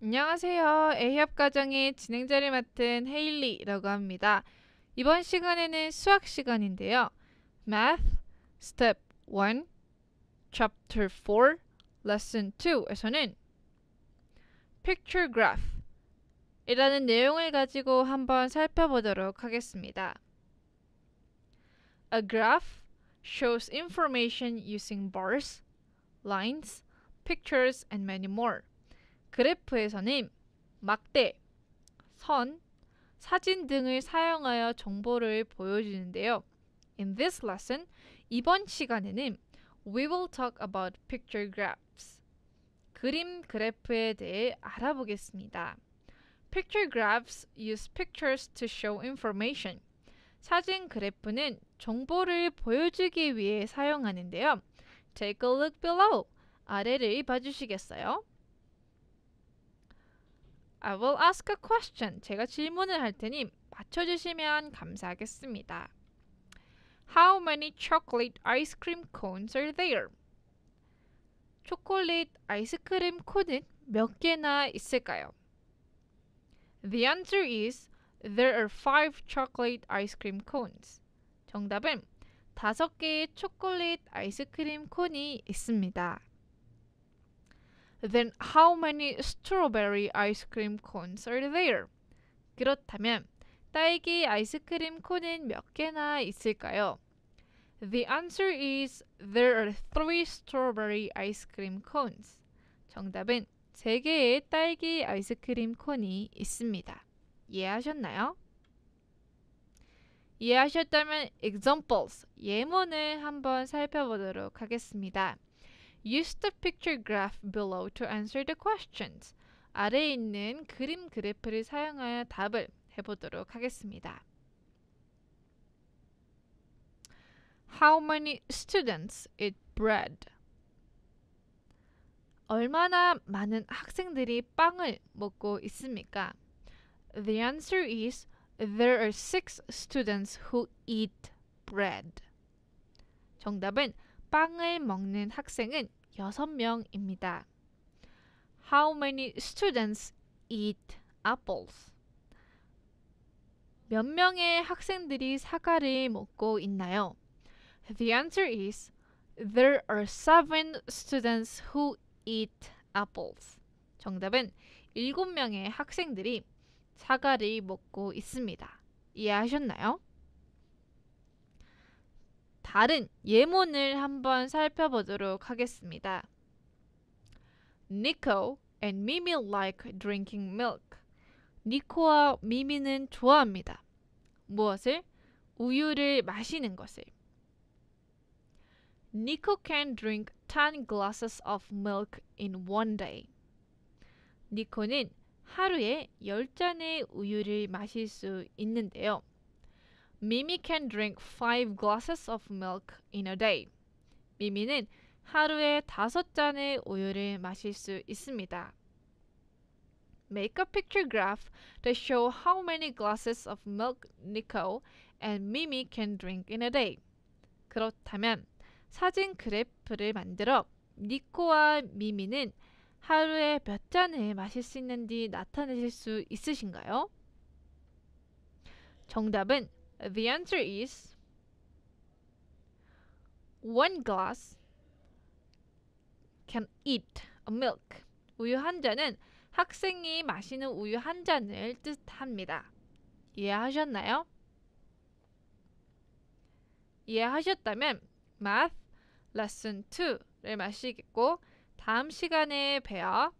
안녕하세요. A합 과정의 진행자를 맡은 헤일리라고 합니다. 이번 시간에는 수학 시간인데요. Math Step 1 Chapter 4 Lesson 2에서는 Picture Graph 이라는 내용을 가지고 한번 살펴보도록 하겠습니다. A graph shows information using bars, lines, pictures, and many more. 그래프에서는 막대, 선, 사진 등을 사용하여 정보를 보여주는데요. In this lesson, 이번 시간에는 we will talk about picture graphs. 그림 그래프에 대해 알아보겠습니다. Picture graphs use pictures to show information. 사진 그래프는 정보를 보여주기 위해 사용하는데요. Take a look below. 아래를 봐주시겠어요? I will ask a question. 제가 질문을 할 테니 맞춰주시면 감사하겠습니다. How many chocolate ice cream cones are there? 초콜릿 아이스크림 콘은 몇 개나 있을까요? The answer is there are five chocolate ice cream cones. 정답은 다섯 개의 초콜릿 아이스크림 콘이 있습니다. then how many strawberry ice cream cones are there? 그렇다면 딸기 아이스크림 콘은 몇 개나 있을까요? The answer is there are three strawberry ice cream cones. 정답은 3개의 딸기 아이스크림 콘이 있습니다. 이해하셨나요? 이해하셨다면 examples, 예문을 한번 살펴보도록 하겠습니다. Use the picture graph below to answer the questions. 아래에 있는 그림 그래프를 사용하여 답을 해보도록 하겠습니다. How many students it bread? 얼마나 많은 학생들이 빵을 먹고 있습니까? The answer is there are six students who eat bread. 정답은 빵을 먹는 학생은 6명입니다. How many students eat apples? 몇 명의 학생들이 사과를 먹고 있나요? The answer is there are seven students who eat apples. 정답은 7명의 학생들이 사과를 먹고 있습니다. 이해하셨나요? 다른 예문을 한번 살펴보도록 하겠습니다. Nico and Mimi like drinking milk. 니코와 미미는 좋아합니다. 무엇을? 우유를 마시는 것을. Nico can drink 10 glasses of milk in one day. 니코는 하루에 10잔의 우유를 마실 수 있는데요. Mimi can drink five glasses of milk in a day. 미미는 하루에 다섯 잔의 우유를 마실 수 있습니다. Make a picture graph to show how many glasses of milk Nico and Mimi can drink in a day. 그렇다면 사진 그래프를 만들어 니코와 미미는 하루에 몇 잔을 마실 수 있는지 나타내실 수 있으신가요? 정답은 The answer is one glass can eat a milk. 우유 한 잔은 학생이 마시는 우유 한 잔을 뜻합니다. 이해하셨나요? 이해하셨다면 math lesson 2를 마시겠고 다음 시간에 뵈어